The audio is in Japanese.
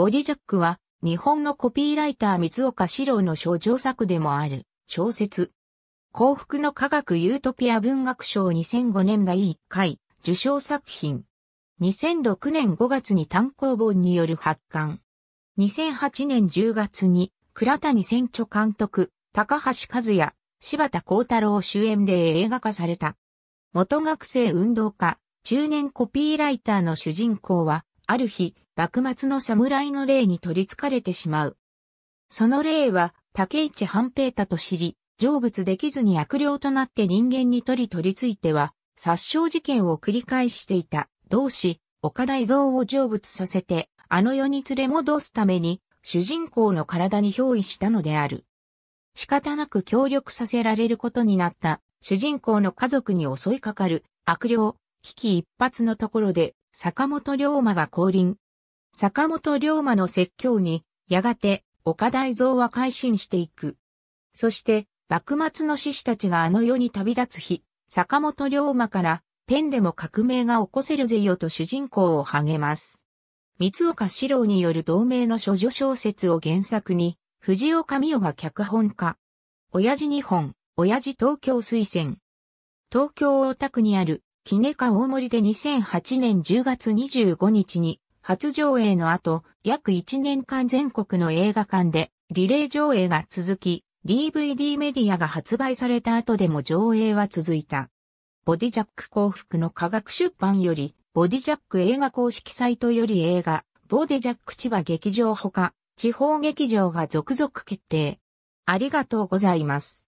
ボディジャックは、日本のコピーライター三岡史郎の賞女作でもある、小説。幸福の科学ユートピア文学賞2005年第1回、受賞作品。2006年5月に単行本による発刊。2008年10月に、倉谷選挙監督、高橋和也、柴田幸太郎主演で映画化された。元学生運動家、中年コピーライターの主人公は、ある日、幕末の侍の霊に取り憑かれてしまう。その霊は、竹市半平太と知り、成仏できずに悪霊となって人間に取り取り付いては、殺傷事件を繰り返していた、同志、岡大蔵を成仏させて、あの世に連れ戻すために、主人公の体に憑依したのである。仕方なく協力させられることになった主人公の家族に襲いかかる悪霊、危機一髪のところで坂本龍馬が降臨、坂本龍馬の説教に、やがて、岡大蔵は改心していく。そして、幕末の志士たちがあの世に旅立つ日、坂本龍馬から、ペンでも革命が起こせるぜよと主人公を励ます。三岡四郎による同名の諸女小説を原作に、藤岡美代が脚本家。親父日本、親父東京推薦。東京大田区にある、キネ大森で2008年10月25日に初上映の後、約1年間全国の映画館でリレー上映が続き、DVD メディアが発売された後でも上映は続いた。ボディジャック幸福の科学出版より、ボディジャック映画公式サイトより映画、ボディジャック千葉劇場ほか、地方劇場が続々決定。ありがとうございます。